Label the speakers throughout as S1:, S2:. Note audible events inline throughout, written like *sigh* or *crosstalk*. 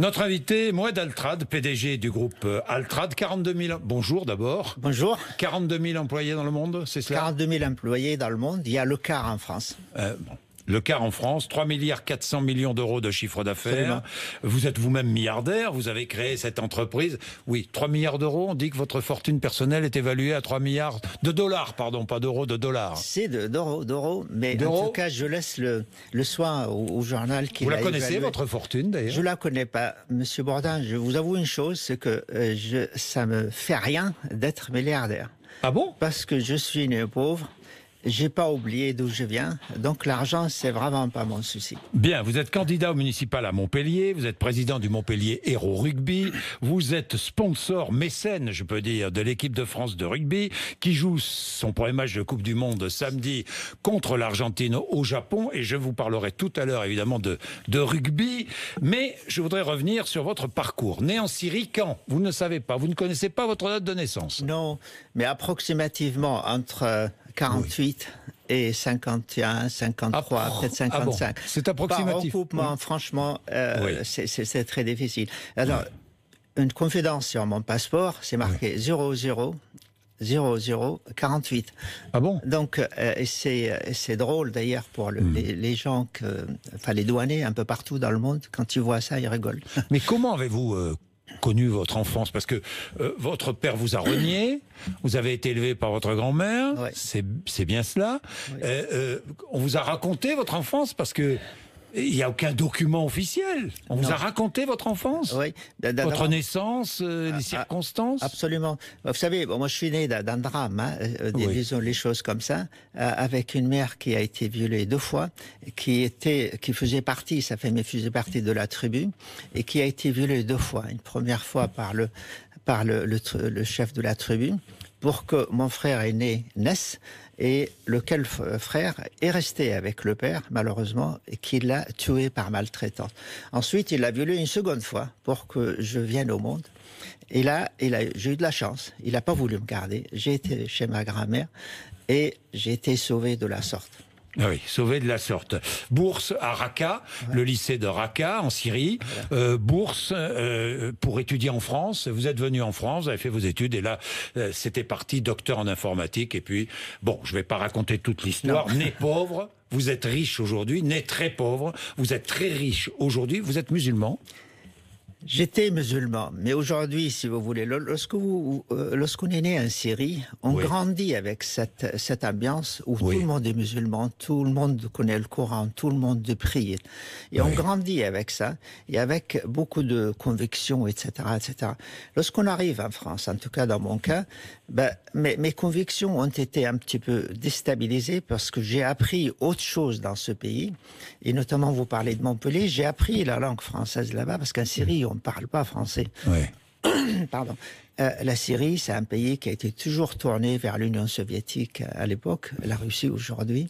S1: Notre invité, Moed Altrad, PDG du groupe euh, Altrad, 42 000. Bonjour d'abord.
S2: Bonjour. 42 000 employés dans le monde, c'est cela 42 000 employés dans le monde. Il y a le quart en France.
S1: Euh, bon. Le quart en France, 3 milliards 400 millions d'euros de chiffre d'affaires. Vous êtes vous-même milliardaire, vous avez créé cette entreprise. Oui, 3 milliards d'euros, on dit que votre fortune personnelle est évaluée à 3 milliards de dollars, pardon, pas d'euros, de dollars.
S2: C'est d'euros, d'euros, mais en tout cas, je laisse le, le soin au, journal qui Vous la connaissez, votre fortune, d'ailleurs Je la connais pas. Monsieur Bourdin, je vous avoue une chose, c'est que ça euh, je, ça me fait rien d'être milliardaire. Ah bon Parce que je suis né pauvre. J'ai pas oublié d'où je viens, donc l'argent c'est vraiment pas mon souci.
S1: Bien, vous êtes candidat au municipal à Montpellier, vous êtes président du Montpellier Héros Rugby, vous êtes sponsor mécène, je peux dire, de l'équipe de France de rugby qui joue son premier match de Coupe du Monde samedi contre l'Argentine au Japon et je vous parlerai tout à l'heure évidemment de, de rugby, mais je voudrais revenir sur votre parcours. Né en
S2: Syrie quand Vous ne savez pas, vous ne connaissez pas votre date de naissance. Non, mais approximativement entre euh, 48 et 51, 53, ah, peut-être 55. Ah c'est approximatif. Par recoupement, mmh. franchement, euh, c'est très difficile. Alors, une confidence sur mon passeport, c'est marqué 00 48. Ah bon Donc, euh, c'est drôle d'ailleurs pour mmh. les, gens, que, enfin les douaniers un peu partout dans le monde, quand ils voient ça, ils rigolent. Mais comment avez-vous euh, connu votre enfance Parce que
S1: euh, votre père vous a renié, vous avez été élevé par votre grand-mère, c'est bien cela. Euh, euh, on vous a raconté votre enfance parce que
S2: il n'y a aucun document officiel. On vous a
S1: raconté votre enfance
S2: Oui. Votre naissance, euh, ah, les ah, circonstances Absolument. Vous savez, moi je suis né d'un drame, hein, euh, euh, disons les choses comme ça, avec une mère qui a été violée deux fois, qui était, qui faisait partie, sa famille faisait partie de la tribu, et qui a été violée deux fois. Une première fois par le, par le chef de la tribu, pour que mon frère aîné naisse et lequel frère est resté avec le père, malheureusement, et qu'il l'a tué par maltraitance. Ensuite, il l'a violé une seconde fois pour que je vienne au monde. Et là, j'ai eu de la chance. Il n'a pas voulu me garder. J'ai été chez ma grand-mère et j'ai été sauvé de la sorte.
S1: Ah oui, sauvé de la sorte. Bourse à Raqqa, le lycée de Raqqa en Syrie. Euh, bourse euh, pour étudier en France. Vous êtes venu en France, vous avez fait vos études et là, euh, c'était parti docteur en informatique. Et puis, bon, je vais pas raconter toute l'histoire. Né pauvre, vous êtes riche aujourd'hui. Né très
S2: pauvre, vous êtes très riche aujourd'hui. Vous êtes musulman. J'étais musulman, mais aujourd'hui, si vous voulez, lorsque vous, euh, lorsqu'on est né en Syrie, on grandit avec cette, cette ambiance où tout le monde est musulman, tout le monde connaît le Coran, tout le monde prie. Et on grandit avec ça, et avec beaucoup de convictions, etc., etc. Lorsqu'on arrive en France, en tout cas dans mon cas, ben, mes, mes convictions ont été un petit peu déstabilisées parce que j'ai appris autre chose dans ce pays, et notamment vous parlez de Montpellier, j'ai appris la langue française là-bas parce qu'en Syrie, on ne parle pas français. *coughs* Pardon. Euh, la Syrie, c'est un pays qui a été toujours tourné vers l'Union soviétique euh, à l'époque, la Russie aujourd'hui,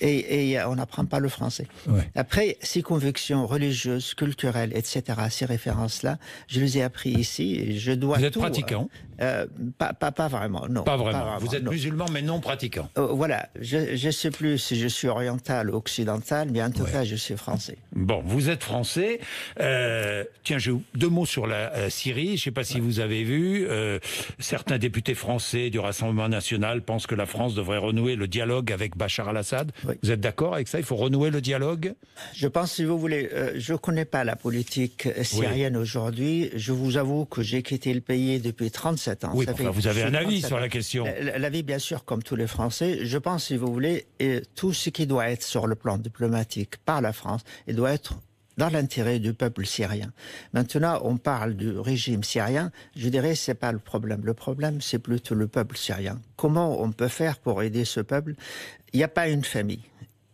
S2: et, euh, on n'apprend pas le français. Après, ces convictions religieuses, culturelles, etc., ces références-là, je les ai appris ici. je dois Vous êtes pratiquant pas, vraiment, non. Pas vraiment. Vous êtes
S1: musulman, mais non pratiquant.
S2: voilà, je ne sais plus si je suis oriental ou occidental, mais en tout cas, je suis français. Bon, vous êtes français. tiens, deux mots sur la Syrie.
S1: Je ne sais pas si vous avez vu. Euh, certains députés français du Rassemblement national pensent que la France devrait renouer le dialogue avec Bachar al-Assad. Vous êtes d'accord avec ça Il faut renouer le dialogue
S2: Je pense, si vous voulez, euh, je ne connais pas la politique euh, syrienne aujourd'hui. Je vous avoue que j'ai quitté le pays depuis 37 ans. vous avez un avis sur la question. L'avis, bien sûr, comme tous les Français. Je pense, si vous voulez, et tout ce qui doit être sur le plan diplomatique par la France, il doit être dans l'intérêt du peuple syrien. Maintenant, on parle du régime syrien. Je dirais c'est pas le problème. Le problème, c'est plutôt le peuple syrien. Comment on peut faire pour aider ce peuple Il n'y a pas une famille.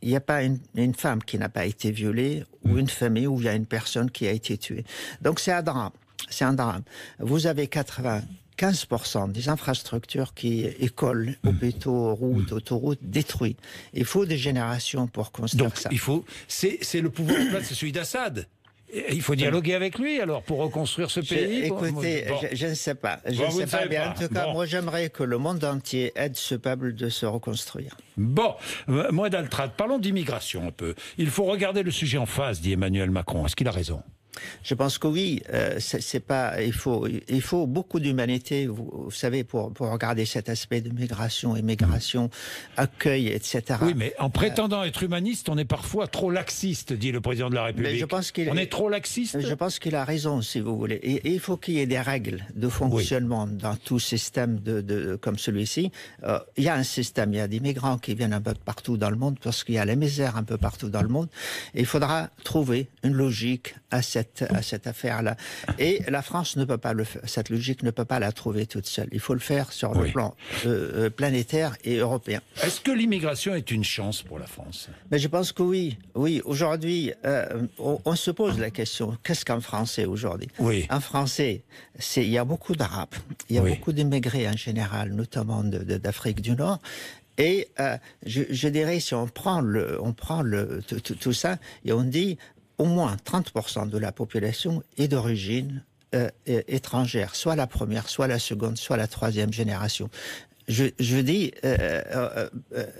S2: Il n'y a pas une, femme qui n'a pas été violée ou mm. une famille où il y a une personne qui a été tuée. Donc c'est un drame. C'est un drame. Vous avez 80 15% des infrastructures qui, écoles, hôpitaux, mm. routes, mm. autoroutes, détruites. Il faut des générations pour construire ça. Il faut, c'est, le pouvoir en
S1: place, c'est celui d'Assad. Il faut dialoguer avec
S2: lui alors pour reconstruire ce pays. Écoutez, je, ne sais pas, je sais pas, bien. en tout cas, moi j'aimerais que le monde entier aide ce peuple de se reconstruire. Bon, euh, moi d'Altrad, parlons d'immigration un peu. Il faut regarder
S1: le sujet en face, dit Emmanuel Macron. Est-ce qu'il a raison
S2: je pense que oui, euh, c'est pas il faut il faut beaucoup d'humanité, vous, savez, pour pour regarder cet aspect de migration, immigration, migration mm. accueil, etc. Oui, mais en euh, prétendant
S1: être humaniste, on est parfois trop laxiste, dit le président de la République. je pense qu'il on est trop
S2: laxiste. Je pense qu'il a raison, si vous voulez. Et, il faut qu'il y ait des règles de fonctionnement dans tout système de, de comme celui-ci. Euh, il y a un système, il y a des migrants qui viennent un peu partout dans le monde parce qu'il y a la misère un peu partout dans le monde. il faudra trouver une logique assez cette, à cette affaire-là. Et la France ne peut pas le faire. Cette logique ne peut pas la trouver toute seule. Il faut le faire sur le plan euh, euh, planétaire et européen. Est-ce que l'immigration est une chance pour la France Mais je pense que oui. Oui, aujourd'hui, euh, on, se pose la question qu'est-ce qu'un Français aujourd'hui Un Français, c'est il y a beaucoup d'Arabes, il y a beaucoup d'immigrés en général, notamment d'Afrique du Nord. Et je, dirais, si on prend, le, on prend le, tout ça et on dit, au moins 30% de la population est d'origine euh, étrangère, soit la première, soit la seconde, soit la troisième génération. Je, dis, euh, euh,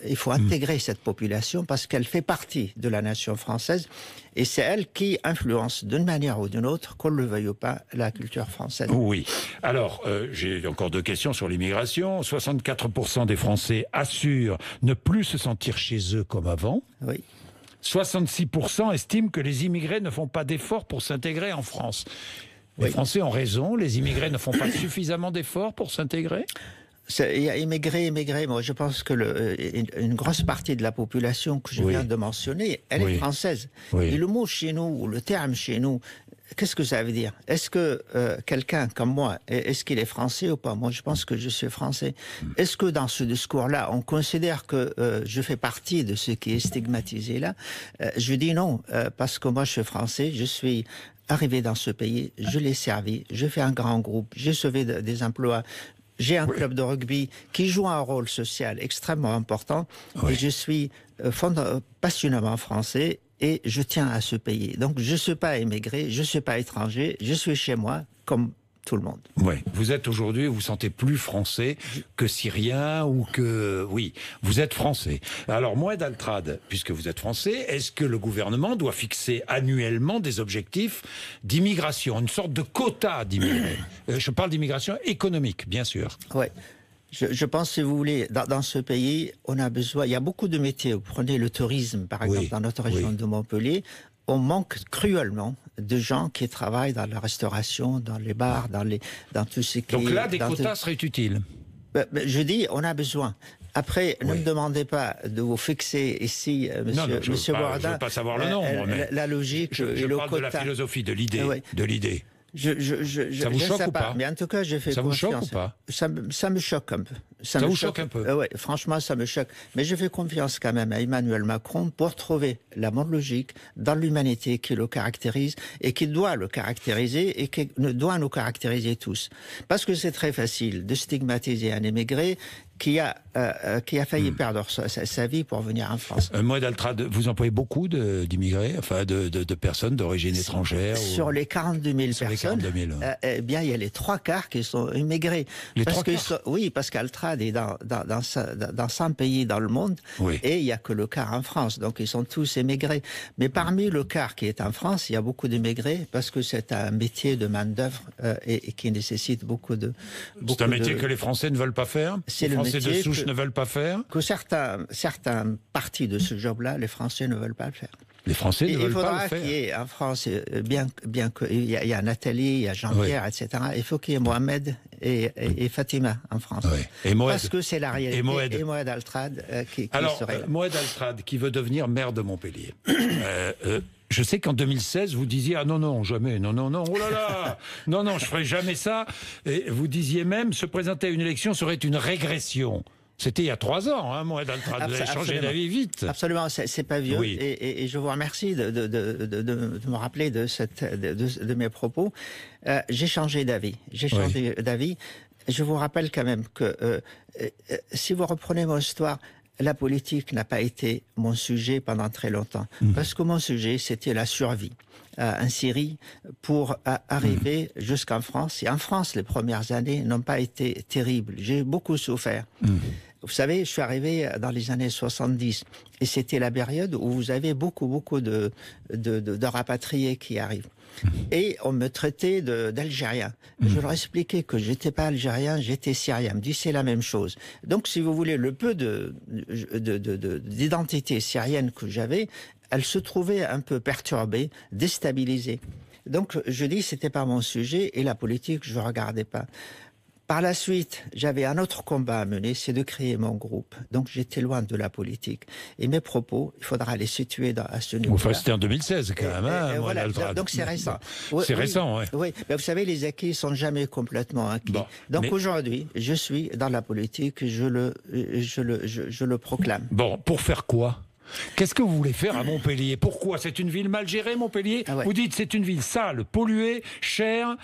S2: il faut mm. intégrer cette population parce qu'elle fait partie de la nation française et c'est elle qui influence d'une manière ou d'une autre, qu'on le veuille ou pas, la culture française. Oui.
S1: Alors, j'ai encore deux questions sur l'immigration. 64% des Français assurent ne plus se sentir chez eux comme avant. Oui. 66% estiment que les immigrés ne font pas d'efforts pour s'intégrer en France. Les Français ont raison,
S2: les immigrés ne font pas *coughs* suffisamment d'efforts pour s'intégrer Immigrés, immigrés, moi je pense que le, euh, une grosse partie de la population que je viens de mentionner, elle est française. Et le mot chez nous, ou le terme chez nous, qu'est-ce que ça veut dire Est-ce que euh, quelqu'un comme moi, est-ce qu'il est français ou pas Moi, je pense que je suis français. Mm. Est-ce que dans ce discours-là, on considère que euh, je fais partie de ce qui est stigmatisé là euh, Je dis non, parce que moi, je suis français, je suis arrivé dans ce pays, je l'ai servi, je fais un grand groupe, j'ai sauvé des emplois, j'ai un club de rugby qui joue un rôle social extrêmement important et je suis passionnément français et je tiens à ce pays. Donc je ne suis pas émigré, je ne suis pas étranger, je suis chez moi comme tout le monde.
S1: Oui. Vous êtes aujourd'hui, vous, vous sentez plus français que syrien ou que oui, vous êtes français. Alors moi, d'Altrad, puisque vous êtes français, est-ce que le gouvernement doit fixer annuellement des objectifs d'immigration, une sorte de quota d'immigration euh, Je parle
S2: d'immigration économique, bien sûr. Oui. Je, pense, si vous voulez, dans, ce pays, on a besoin. Il y a beaucoup de métiers. Vous prenez le tourisme, par exemple, dans notre région de Montpellier. On manque cruellement de gens qui travaillent dans la restauration, dans les bars, dans, les, dans tout ce qui Donc là, des quotas seraient utiles. Ben, ben, je dis, on a besoin. Après, ne me demandez pas de vous fixer ici, euh, Monsieur, Bourdin. je ne veux pas, savoir le euh, nombre. Euh, la, logique je, et le parle de la philosophie, de l'idée, ah de l'idée. Je, ça vous choque pas, Mais en tout cas, je fais confiance. Ça me choque un peu. Ça, choque, un peu euh, franchement, ça me choque. Mais je fais confiance quand même à Emmanuel Macron pour trouver la bonne logique dans l'humanité qui le caractérise et qui doit le caractériser et qui doit nous caractériser tous. Parce que c'est très facile de stigmatiser un émigré, qui a, euh, euh, qui a failli hmm. perdre sa, vie pour venir en France.
S1: Euh, vous employez beaucoup d'immigrés, enfin de, personnes d'origine étrangère Sur
S2: les 42 000 personnes, euh, eh bien, il y a les trois quarts qui sont immigrés. Les trois quarts Oui, parce qu'Altrad est dans, 100 pays dans le monde, et il n'y a que le quart en France, donc ils sont tous émigrés. Mais parmi le quart qui est en France, il y a beaucoup d'immigrés, parce que c'est un métier de main-d'œuvre et, qui nécessite beaucoup de... C'est un métier que les
S1: Français ne veulent pas faire que, ne veulent pas
S2: faire certains, certains parties de ce job-là, les Français ne veulent pas le faire. Les Français ne il, veulent pas le Il y ait en France, euh, euh, bien, bien qu'il y, y, a Nathalie, il y a Jean-Pierre, etc. Il faut qu'il y ait Mohamed et, Fatima en France. Parce que c'est la réalité. Et Moed, Altrad euh, qui, serait
S1: Moed Altrad, qui veut devenir maire de Montpellier. *coughs* je sais qu'en 2016, vous disiez Ah non, non, jamais, non, non, non, oh là là *laughs* Non, non, je ferai jamais ça. Et vous disiez même Se présenter à une élection serait une régression. C'était il y a trois ans, moi, dans le train. changé d'avis vite.
S2: Absolument, c'est pas vieux. Et, je vous remercie de, me rappeler de, cette, de, mes propos. Euh, j'ai changé d'avis. J'ai changé d'avis. Je vous rappelle quand même que euh, euh, si vous reprenez mon histoire, la politique n'a pas été mon sujet pendant très longtemps. Mmh. Parce que mon sujet, c'était la survie en Syrie pour arriver mmh. jusqu'en France. Et en France, les premières années n'ont pas été terribles. J'ai beaucoup souffert. Mmh vous savez, je suis arrivé dans les années 70 et c'était la période où vous avez beaucoup, beaucoup de, de, rapatriés qui arrivent. Et on me traitait d'Algérien. Je mm. leur expliquais que j'étais pas Algérien, j'étais Syrien. Me dit c'est la même chose. Donc, si vous voulez, le peu d'identité syrienne que j'avais, elle se trouvait un peu perturbée, déstabilisée. Donc, je dis, c'était pas mon sujet et la politique, je regardais pas. Par la suite, j'avais un autre combat à mener, c'est de créer mon groupe. Donc j'étais loin de la politique. Et mes propos, il faudra les situer dans, à ce niveau. Enfin, c'était en 2016 quand même. Eh, eh, hein, donc c'est récent. c'est récent, oui. oui. Mais vous savez, les acquis sont jamais complètement acquis. donc aujourd'hui, je suis dans la politique, je le, je le, proclame. Bon, pour faire quoi Qu'est-ce que vous voulez faire à Montpellier Pourquoi C'est une ville mal gérée, Montpellier ah Vous dites c'est une ville sale, polluée, chère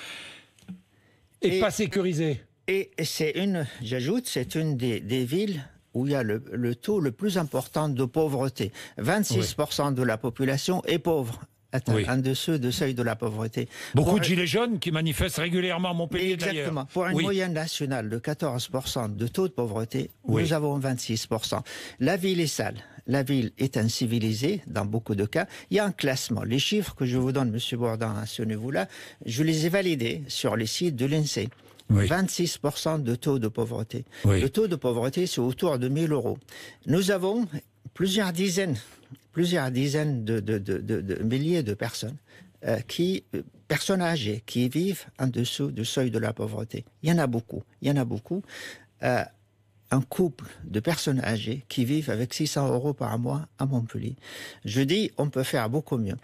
S2: et... pas sécurisée. Et c'est une, j'ajoute, c'est une des, villes où il y a le, taux le plus important de pauvreté. 26% de la population est pauvre. Atteint un de ceux de seuil de la pauvreté. Beaucoup de
S1: gilets jaunes qui manifestent régulièrement à Montpellier
S2: d'ailleurs. Exactement. Pour une moyenne nationale de 14% de taux de pauvreté, nous avons 26%. La ville est sale. La ville est incivilisée dans beaucoup de cas. Il y a un classement. Les chiffres que je vous donne, Monsieur Bourdin, à ce niveau-là, je les ai validés sur les sites de l'INSEE. 26% de taux de pauvreté. Le taux de pauvreté, c'est autour de 1000 euros. Nous avons plusieurs dizaines, plusieurs dizaines de, milliers de personnes euh, qui, euh, personnes âgées, qui vivent en dessous du seuil de la pauvreté. Il y en a beaucoup. Il y en a beaucoup. Euh, un couple de personnes âgées qui vivent avec 600 euros par mois à Montpellier. Je dis, on peut faire beaucoup mieux.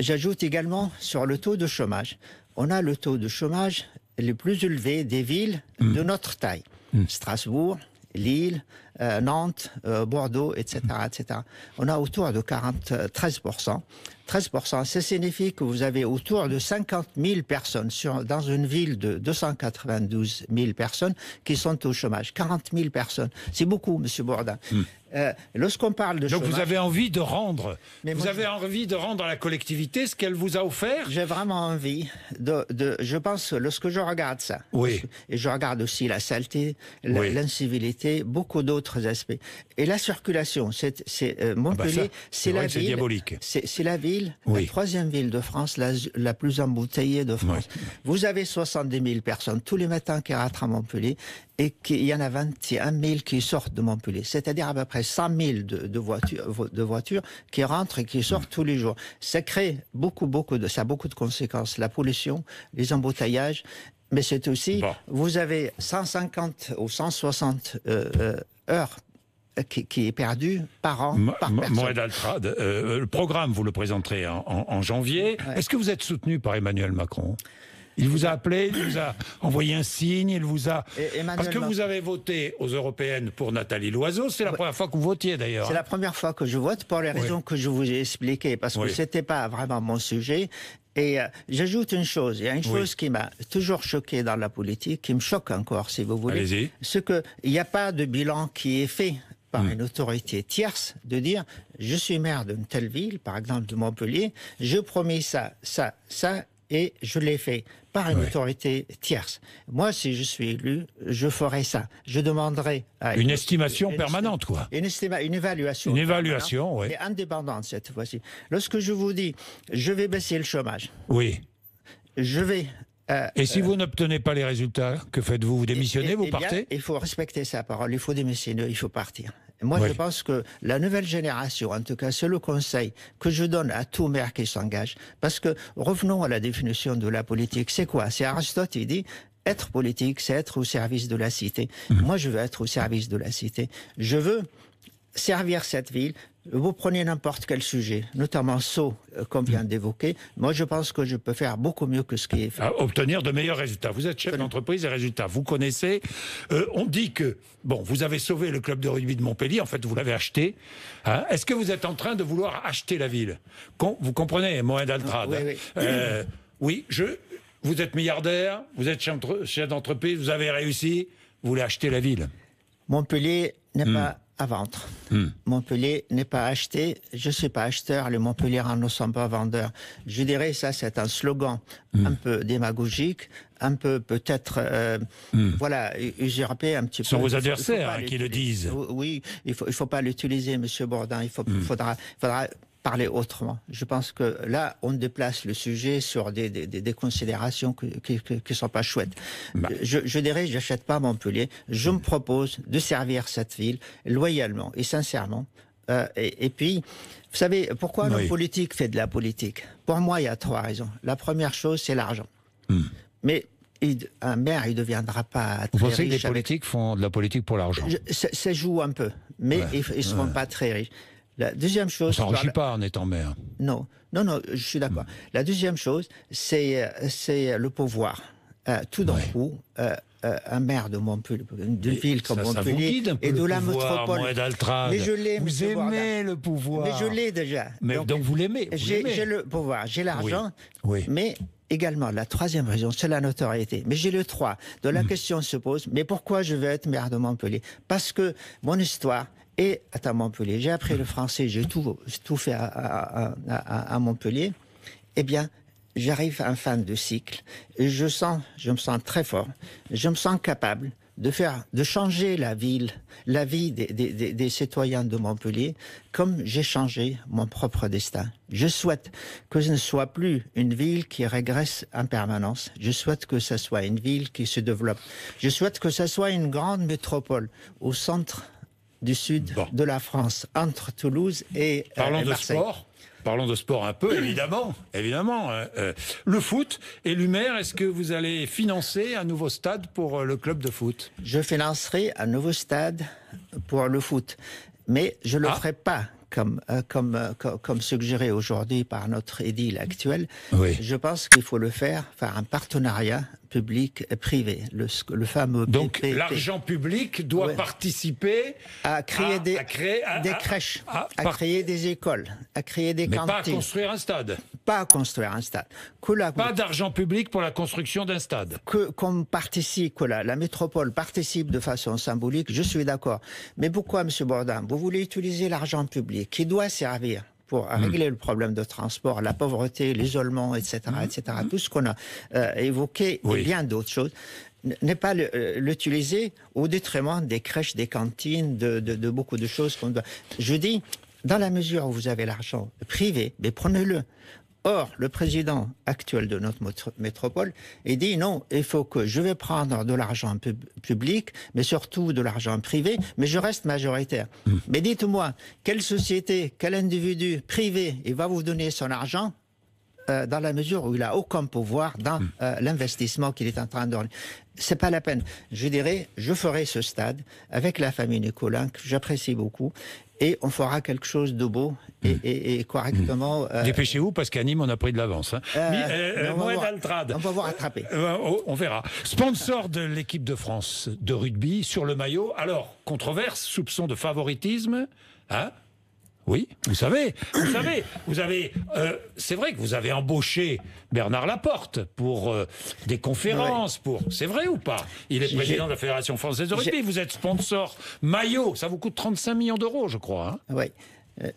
S2: J'ajoute également sur le taux de chômage. On a le taux de chômage les plus élevés des villes de hmm. notre taille. Hmm. Strasbourg, Lille, euh, Nantes, euh, Bordeaux, etc., etc. On a autour de 43%. 13%, ça signifie que vous avez autour de 50 000 personnes dans une ville de 292 000 personnes qui sont au chômage. 40 000 personnes. C'est beaucoup, Monsieur Bourdin. Hmm. Euh, lorsqu'on parle de Donc vous avez envie de rendre, vous avez envie de rendre à la collectivité ce qu'elle vous a offert. J'ai vraiment envie de, je pense, lorsque je regarde ça, oui. et je regarde aussi la saleté, l'incivilité, beaucoup d'autres aspects. Et la circulation, c'est Montpellier, c'est la, ville, C'est la ville, troisième ville de France, la, la plus embouteillée de France. Vous avez 70 000 personnes tous les matins qui rentrent à Montpellier et il y en a 21 000 qui sortent de Montpellier, c'est-à-dire à peu près 100 000 de, voitures de qui rentrent et qui sortent tous les jours. Ça crée beaucoup, beaucoup de ça a beaucoup de conséquences. La pollution, les embouteillages mais c'est aussi, vous avez 150 ou 160 euh, euh, heures euh, qui, est perdu par an, par le
S1: programme, vous le présenterez en, janvier. Est-ce que vous êtes soutenu par Emmanuel Macron il vous a appelé, il vous a
S2: envoyé un signe, il vous a. Parce que vous
S1: avez voté aux européennes pour Nathalie Loiseau, c'est la première fois que vous votiez d'ailleurs. C'est hein. la
S2: première fois que je vote pour les raisons que je vous ai expliquées, parce que ce c'était pas vraiment mon sujet. Et euh, j'ajoute une chose, il y a une chose qui m'a toujours choqué dans la politique, qui me choque encore, si vous voulez, c'est qu'il n'y a pas de bilan qui est fait par hmm. une autorité tierce de dire je suis maire d'une telle ville, par exemple de Montpellier, je promets ça, ça, ça et je l'ai fait par une autorité tierce. Moi, si je suis élu, je ferai ça. Je demanderai une, estimation permanente, quoi. Une, estimation, une évaluation. Une évaluation, oui. Mais indépendante cette fois-ci. Lorsque je vous dis, je vais baisser le chômage. Oui. Je vais euh, et si euh, vous n'obtenez
S1: pas les résultats, que faites-vous Vous démissionnez, vous eh partez
S2: Il faut respecter sa parole, il faut démissionner, il faut partir. Moi, je pense que la nouvelle génération, en tout cas, c'est le conseil que je donne à tout maire qui s'engage. Parce que revenons à la définition de la politique. C'est quoi C'est Aristote, qui dit être politique, c'est être au service de la cité. Mmh. Moi, je veux être au service de la cité. Je veux servir cette ville, vous prenez n'importe quel sujet, notamment saut euh, qu'on vient hmm. d'évoquer. Moi, je pense que je peux faire beaucoup mieux que ce qui est fait.
S1: Ah, obtenir de meilleurs résultats. Vous êtes chef d'entreprise Les résultats, vous connaissez. Euh, on dit que, bon, vous avez sauvé le club de rugby de Montpellier, en fait, vous l'avez acheté. Hein. Est-ce que vous êtes en train de vouloir acheter la ville Vous comprenez, Mohamed ah, Altrad Oui, hein. oui. Euh, oui je, vous êtes milliardaire, vous êtes chef d'entreprise, vous avez réussi, vous voulez acheter la ville
S2: Hmm. Hmm. Montpellier n'est pas à vendre. Montpellier n'est pas acheté. Je ne suis pas acheteur. Les montpellier ne sont pas vendeurs. Je dirais ça, c'est un slogan hmm. un peu démagogique, un peu peut-être, euh, voilà, usurpé un petit peu. Ce sont vos adversaires hein, qui le disent. Oui, il faut, il faut pas l'utiliser, Monsieur Bourdin. Il faut, faudra, faudra parler autrement. Je pense que là, on déplace le sujet sur des, considérations qui ne sont pas chouettes. Bah. Je dirais, je n'achète j'achète pas Montpellier. Je me propose de servir cette ville loyalement et sincèrement. Euh, et, puis, vous savez, pourquoi le politique fait de la politique Pour moi, il y a trois raisons. La première chose, c'est l'argent. Hmm. Mais un maire, il ne deviendra pas très Vous pensez que les politiques
S1: font de la politique pour l'argent
S2: Ça joue un peu, mais ils ne seront pas très riches. La deuxième chose. On s'enrichit pas
S1: en étant maire.
S2: Non, non, non, je suis d'accord. Hmm. La deuxième chose, c'est c'est le pouvoir. Euh, tout d'un coup, euh, euh, un maire de Montpellier, d'une ville comme ça, Montpellier, ça et de la métropole. Mais je l'ai. Vous aimez le pouvoir. Mais je l'ai déjà. Mais donc, donc vous l'aimez. J'ai le pouvoir, j'ai l'argent. Oui. oui. Mais également, la troisième raison, c'est la notoriété. Mais j'ai le 3, Donc la hmm. question se pose, mais pourquoi je veux être maire de Montpellier Parce que mon histoire est à Montpellier. J'ai appris le français, j'ai tout, tout fait à, à Montpellier. Eh bien, j'arrive en fin de cycle. Et je sens, je me sens très fort. Je me sens capable de faire, de changer la ville, la vie des, des, citoyens de Montpellier, comme j'ai changé mon propre destin. Je souhaite que ce ne soit plus une ville qui régresse en permanence. Je souhaite que ce soit une ville qui se développe. Je souhaite que ce soit une grande métropole au centre du sud de la France, entre Toulouse et euh, Marseille.
S1: Parlons de sport un peu, évidemment. évidemment. Hein, euh, le foot, et l'humeur, est-ce que vous allez financer
S2: un nouveau stade pour euh, le club de foot Je financerai un nouveau stade pour le foot, mais je ne le ah. ferai pas comme, euh, comme, euh, comme suggéré aujourd'hui par notre édile actuel, je pense qu'il faut le faire par un partenariat public privé, le, fameux Donc l'argent public doit participer à créer des, des crèches, à, créer des écoles, à créer des mais pas à construire un stade pas à construire un stade. Pas d'argent public pour la construction d'un stade. Que qu'on participe, que la, métropole participe de façon symbolique, je suis d'accord. Mais pourquoi, M. Bourdin, vous voulez utiliser l'argent public qui doit servir pour hmm. régler le problème de transport, la pauvreté, l'isolement, etc., hmm. etc., tout ce qu'on a euh, évoqué et bien d'autres choses n'est pas euh, l'utiliser au détriment des crèches, des cantines, de, de beaucoup de choses qu'on doit. Je dis, dans la mesure où vous avez l'argent privé, mais prenez-le. Or, le président actuel de notre métropole est dit non, il faut que je vais prendre de l'argent public, mais surtout de l'argent privé, mais je reste majoritaire. Mmh. Mais dites-moi, quelle société, quel individu privé, il va vous donner son argent euh, dans la mesure où il n'a aucun pouvoir dans mmh. euh, l'investissement qu'il est en train de c'est pas la peine. Je dirais, je ferai ce stade avec la famille Nicolas, que j'apprécie beaucoup, et on fera quelque chose de beau et, hmm. et, correctement. Hmm. Euh, Dépêchez-vous
S1: parce qu'à Nîmes, on a pris de l'avance. Hein. Euh, euh, on, va voir attraper. Ben, oh, on verra. Sponsor de l'équipe de France de rugby sur le maillot. Alors, controverse, soupçon de favoritisme. Hein oui, vous savez, vous savez, vous avez, euh, c'est vrai que vous avez embauché Bernard Laporte pour euh, des conférences, pour,
S2: c'est vrai ou pas Il est président de la Fédération française de rugby. Vous êtes sponsor maillot, ça vous coûte 35 millions d'euros, je crois. Hein oui. Euh,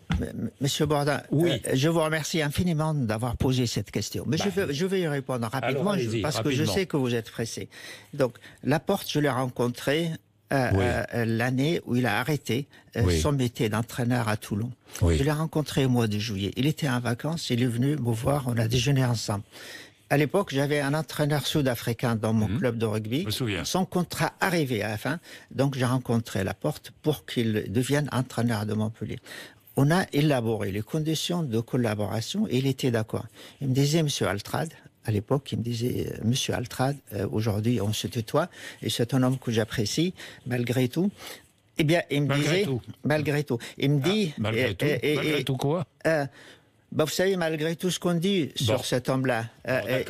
S2: monsieur bordin oui. je vous remercie infiniment d'avoir posé cette question. Mais je, bah. vais, je, y répondre rapidement parce que je sais que vous êtes pressé. Donc, Laporte, je l'ai rencontré euh, euh, euh, l'année où il a arrêté son métier d'entraîneur à Toulon. Je l'ai rencontré au mois de juillet. Il était en vacances, il est venu me voir, on a déjeuné ensemble. À l'époque, j'avais un entraîneur sud-africain dans mon mhm. club de rugby. Son contrat arrivait à la fin, donc j'ai rencontré la porte pour qu'il devienne entraîneur de Montpellier. On a élaboré les conditions de collaboration et il était d'accord. Il me disait, Monsieur Altrad, à l'époque il me disait euh, Monsieur Altrad, euh, aujourd'hui on se tutoie et c'est un homme que j'apprécie malgré tout. Eh bien, il me malgré disait tout. malgré tout. Il me ah, dit malgré tout. quoi euh, bah, vous savez, malgré tout ce qu'on dit sur cet homme-là,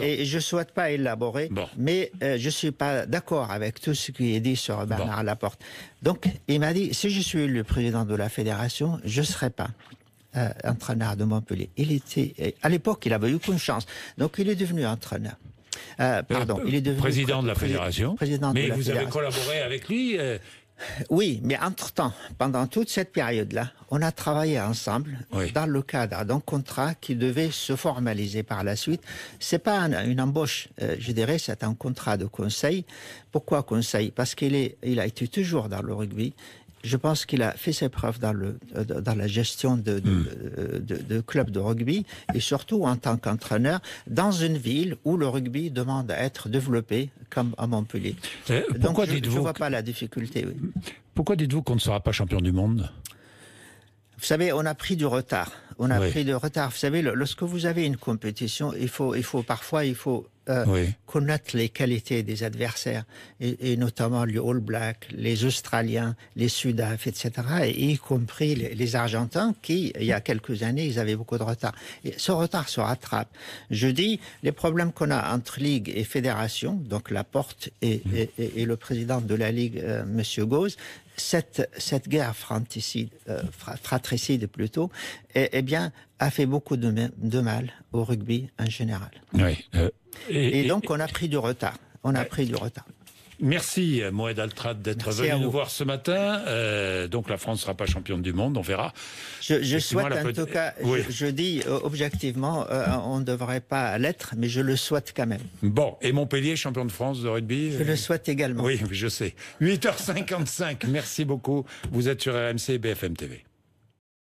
S2: et, je ne souhaite pas élaborer, mais je ne suis pas d'accord avec tout ce qui est dit sur Bernard Laporte. Donc, il m'a dit, si je suis le président de la fédération, je ne serai pas. Euh, entraîneur de Montpellier. Il était, euh, à l'époque, il avait eu aucune chance. Donc, il est devenu entraîneur. Euh, ah, pardon, il est devenu président de la fédération. mais vous avez collaboré avec lui. Oui, mais entre-temps, pendant toute cette période-là, on a travaillé ensemble dans le cadre d'un contrat qui devait se formaliser par la suite. C'est pas une embauche, je dirais, c'est un contrat de conseil. Pourquoi conseil Parce qu'il est, il a été toujours dans le rugby je pense qu'il a fait ses preuves dans, le, euh, dans la gestion de, de, hmm. euh, de, clubs de rugby et surtout en tant qu'entraîneur dans une ville où le rugby demande à être développé comme à Montpellier. Eh, Donc je ne vois pas la difficulté. Pourquoi dites-vous qu'on ne sera pas champion du monde vous savez, on a pris du retard. On a pris du retard. Vous savez, lorsque vous avez une compétition, il faut, il faut parfois, il faut euh, connaître les qualités des adversaires, et, notamment les All Blacks, les Australiens, les Sudaf, etc., et y compris les, Argentins qui, il y a quelques années, ils avaient beaucoup de retard. ce retard se rattrape. Je dis, les problèmes qu'on a entre Ligue et Fédération, donc la porte mm. et, le président de la Ligue, euh, Monsieur Gauze, cette, cette, guerre fratricide, euh, plutôt, eh, eh bien, a fait beaucoup de, mal au rugby en général. Oui, et, donc, on a pris du retard. On a pris du retard.
S1: Merci euh, Moed Altrad d'être venu nous voir ce matin. Euh, donc la France ne sera pas championne du monde, on verra. Je, souhaite en tout cas, je,
S2: dis euh, objectivement, on ne devrait pas l'être, mais je le souhaite quand même.
S1: Bon, et Montpellier, champion de France de rugby Je le souhaite également. Oui, je sais. 8h55, merci beaucoup. Vous êtes sur RMC et BFM TV.